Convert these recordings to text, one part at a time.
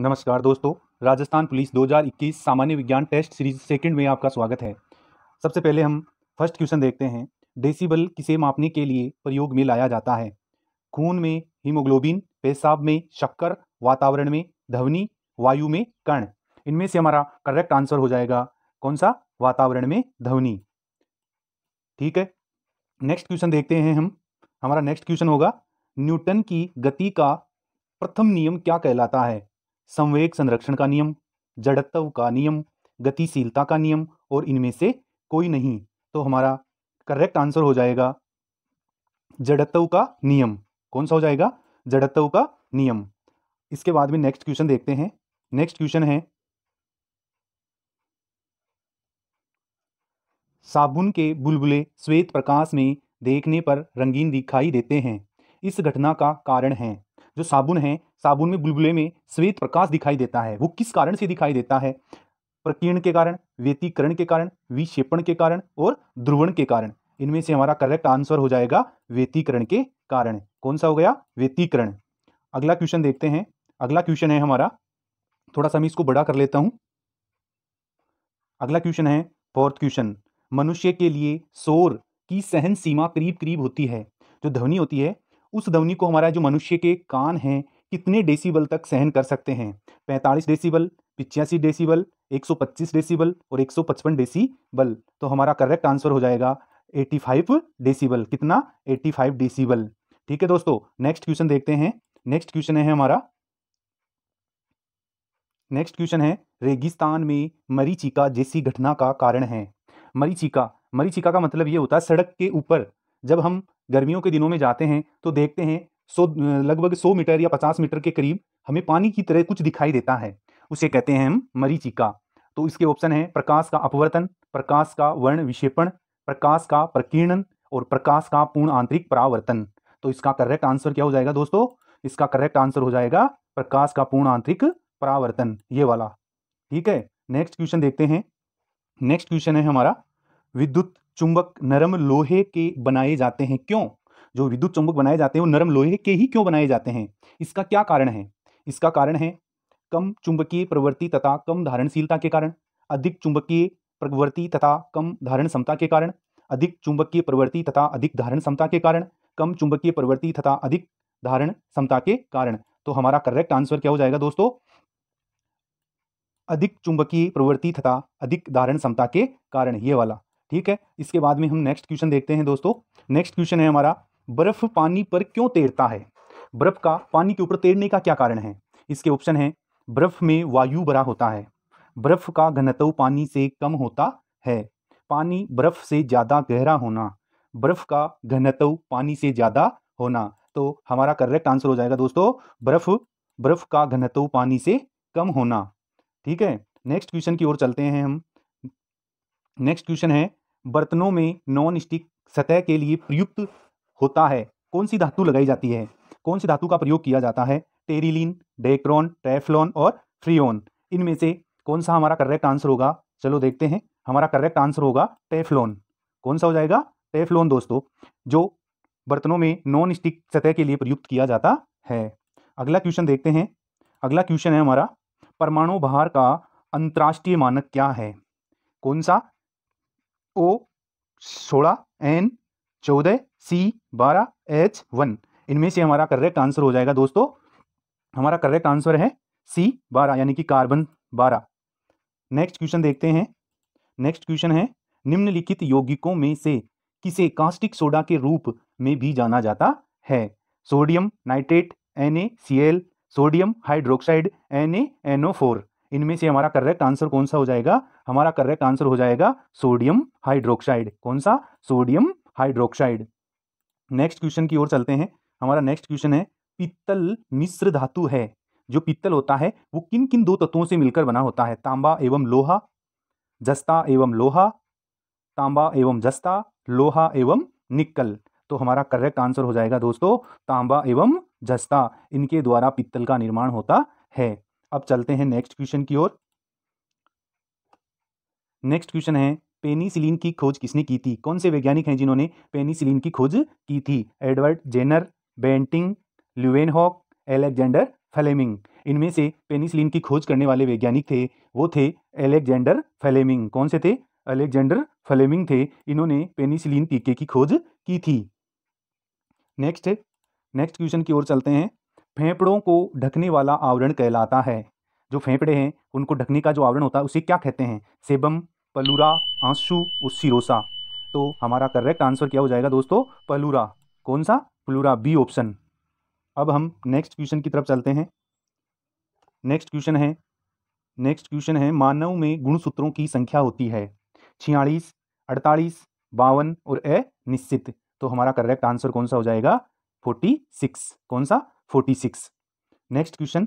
नमस्कार दोस्तों राजस्थान पुलिस 2021 सामान्य विज्ञान टेस्ट सीरीज सेकंड में आपका स्वागत है सबसे पहले हम फर्स्ट क्वेश्चन देखते हैं डेसीबल किसे मापने के लिए प्रयोग में लाया जाता है खून में हीमोग्लोबिन पेशाब में शक्कर वातावरण में ध्वनि वायु में कर्ण इनमें से हमारा करेक्ट आंसर हो जाएगा कौन सा वातावरण में ध्वनि ठीक है नेक्स्ट क्वेश्चन देखते हैं हम हमारा नेक्स्ट क्वेश्चन होगा न्यूटन की गति का प्रथम नियम क्या कहलाता है संवेग संरक्षण का नियम जड़त्व का नियम गतिशीलता का नियम और इनमें से कोई नहीं तो हमारा करेक्ट आंसर हो जाएगा जड़त्व का नियम कौन सा हो जाएगा जड़त्व का नियम इसके बाद में नेक्स्ट क्वेश्चन देखते हैं नेक्स्ट क्वेश्चन है साबुन के बुलबुले श्वेत प्रकाश में देखने पर रंगीन दिखाई देते हैं इस घटना का कारण है जो साबुन है साबुन में बुलबुले में श्वेत प्रकाश दिखाई देता है वो किस कारण से दिखाई देता है प्रकीर्ण के कारण व्यतीकरण के कारण विक्षेपण के कारण और ध्रुवण के कारण इनमें से हमारा करेक्ट आंसर हो जाएगा व्यतीकरण के कारण कौन सा हो गया व्यतीकरण अगला क्वेश्चन देखते हैं अगला क्वेश्चन है हमारा थोड़ा सा मैं इसको बड़ा कर लेता हूं अगला क्वेश्चन है फोर्थ क्वेश्चन मनुष्य के लिए शोर की सहन सीमा करीब करीब होती है जो ध्वनि होती है उस ध्वनि को हमारा जो मनुष्य के कान हैं कितने डेसीबल तक सहन कर सकते हैं पैंतालीस डेसीबल पिचासी डेसीबल पच्चीस डेसीबल और एक सौ 155 डेसीबल तो हमारा करेक्ट आंसर हो जाएगा एट्टी फाइव डेसीबल कितना एट्टी फाइव डेसीबल ठीक है दोस्तों नेक्स्ट क्वेश्चन देखते हैं नेक्स्ट क्वेश्चन है हमारा नेक्स्ट क्वेश्चन है रेगिस्तान में मरीचिका जैसी घटना का कारण है मरीचिका मरीचिका का मतलब ये होता है सड़क के ऊपर जब हम गर्मियों के दिनों में जाते हैं तो देखते हैं सौ लगभग सौ मीटर या पचास मीटर के करीब हमें पानी की तरह कुछ दिखाई देता है उसे कहते हैं हम मरीचिका तो इसके ऑप्शन है प्रकाश का अपवर्तन प्रकाश का वर्ण विक्षेपण प्रकाश का प्रकीर्णन और प्रकाश का पूर्ण आंतरिक परावर्तन तो इसका करेक्ट आंसर क्या हो जाएगा दोस्तों इसका करेक्ट आंसर हो जाएगा प्रकाश का पूर्ण आंतरिक परावर्तन ये वाला ठीक है नेक्स्ट क्वेश्चन देखते हैं नेक्स्ट क्वेश्चन है हमारा विद्युत चुंबक नरम लोहे के बनाए जाते हैं क्यों जो विद्युत चुंबक बनाए जाते हैं वो नरम लोहे के ही क्यों बनाए जाते हैं इसका क्या कारण है इसका कारण है कम चुंबकीय प्रवृत्ति तथा कम धारणशीलता के कारण अधिक चुंबकीय प्रवृत्ति तथा कम धारण क्षमता के कारण अधिक चुंबकीय प्रवृत्ति तथा अधिक धारण क्षमता के कारण कम चुंबकीय प्रवृत्ति तथा अधिक धारण क्षमता के कारण तो हमारा करेक्ट आंसर क्या हो जाएगा दोस्तों अधिक चुंबकीय प्रवृत्ति तथा अधिक धारण क्षमता के कारण ये वाला ठीक है इसके बाद में हम नेक्स्ट क्वेश्चन देखते हैं दोस्तों नेक्स्ट क्वेश्चन है हमारा बर्फ पानी पर क्यों तैरता है बर्फ का पानी के ऊपर तैरने का क्या कारण है इसके ऑप्शन है बर्फ में वायु भरा होता है बर्फ का घनत्व पानी से कम होता है पानी बर्फ से ज़्यादा गहरा होना बर्फ का घनत्व पानी से ज़्यादा होना तो हमारा करेक्ट आंसर हो जाएगा दोस्तों बर्फ बर्फ का घनत्व पानी से कम होना ठीक है नेक्स्ट क्वेश्चन की ओर चलते हैं हम नेक्स्ट क्वेश्चन है बर्तनों में नॉन स्टिक सतह के लिए प्रयुक्त होता है कौन सी धातु लगाई जाती है कौन सी धातु का प्रयोग किया जाता है टेरिलिन डेक्रॉन ट्रेफ्लॉन और फ्रियोन इनमें से कौन सा हमारा करेक्ट आंसर होगा चलो देखते हैं हमारा करेक्ट आंसर होगा टेफ्लॉन कौन सा हो जाएगा टेफ्लॉन दोस्तों जो बर्तनों में नॉन स्टिक सतह के लिए प्रयुक्त किया जाता है अगला क्वेश्चन देखते हैं अगला क्वेश्चन है हमारा परमाणु भार का अंतर्राष्ट्रीय मानक क्या है कौन सा ओ सोलह एन चौदह सी बारह एच वन इनमें से हमारा करेक्ट आंसर हो जाएगा दोस्तों हमारा करेक्ट आंसर है सी बारह यानी कि कार्बन बारह नेक्स्ट क्वेश्चन देखते हैं नेक्स्ट क्वेश्चन है निम्नलिखित यौगिकों में से किसे कास्टिक सोडा के रूप में भी जाना जाता है sodium nitrate and sodium hydroxide and इनमें से हमारा करेक्ट आंसर कौन सा हो जाएगा हमारा करेक्ट आंसर हो जाएगा सोडियम हाइड्रोक्साइड कौन सा सोडियम हाइड्रोक्साइड नेक्स्ट क्वेश्चन की ओर चलते हैं हमारा नेक्स्ट क्वेश्चन है पित्तल मिश्र धातु है जो पित्तल होता है वो किन किन दो तत्वों से मिलकर बना होता है तांबा एवं लोहा जस्ता एवं लोहा तांबा एवं जस्ता लोहा एवं निकल तो हमारा करेक्ट आंसर हो जाएगा दोस्तों तांबा एवं जस्ता इनके द्वारा पित्तल का निर्माण होता है अब चलते हैं नेक्स्ट क्वेश्चन की ओर नेक्स्ट क्वेश्चन है पेनिसिलिन की खोज किसने की थी कौन से वैज्ञानिक हैं जिन्होंने पेनिसिलिन की खोज की थी Edward Jenner Banting Leeuwenhoek Alexander Fleming इनमें से पेनिसिलिन की खोज करने वाले वैज्ञानिक थे वो थे एलेक्जेंडर फ्लेमिंग कौन से थे अलेक्जेंडर फ्लेमिंग थे इन्होंने पेनिसिलिन टीके की खोज की थी नेक्स्ट नेक्स्ट क्वेश्चन की ओर चलते हैं फेफड़ों को ढकने वाला आवरण कहलाता है जो फेफड़े हैं उनको ढकने का जो आवरण होता है उसे क्या कहते हैं सेबम पलूरा आंसू और सिरोसा तो हमारा करेक्ट आंसर क्या हो जाएगा दोस्तों पलूरा कौन सा पलूरा बी ऑप्शन अब हम नेक्स्ट क्वेश्चन की तरफ चलते हैं नेक्स्ट क्वेश्चन है नेक्स्ट क्वेश्चन है मानव में गुणसूत्रों की संख्या होती है छियालीस अड़तालीस बावन और ए निश्चित तो हमारा करेक्ट आंसर कौन सा हो जाएगा फोर्टी सिक्स कौन सा फोर्टी सिक्स नेक्स्ट क्वेश्चन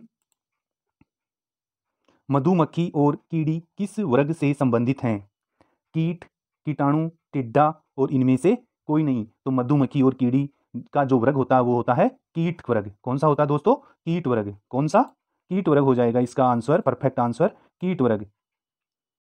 मधुमक्खी और कीड़ी किस वर्ग से संबंधित हैं कीट कीटाणु टिड्डा और इनमें से कोई नहीं तो मधुमक्खी और कीड़ी का जो वर्ग होता है वो होता है कीट वर्ग कौन सा होता है दोस्तों कीट वर्ग कौन सा कीट वर्ग हो जाएगा इसका आंसर परफेक्ट आंसर कीट वर्ग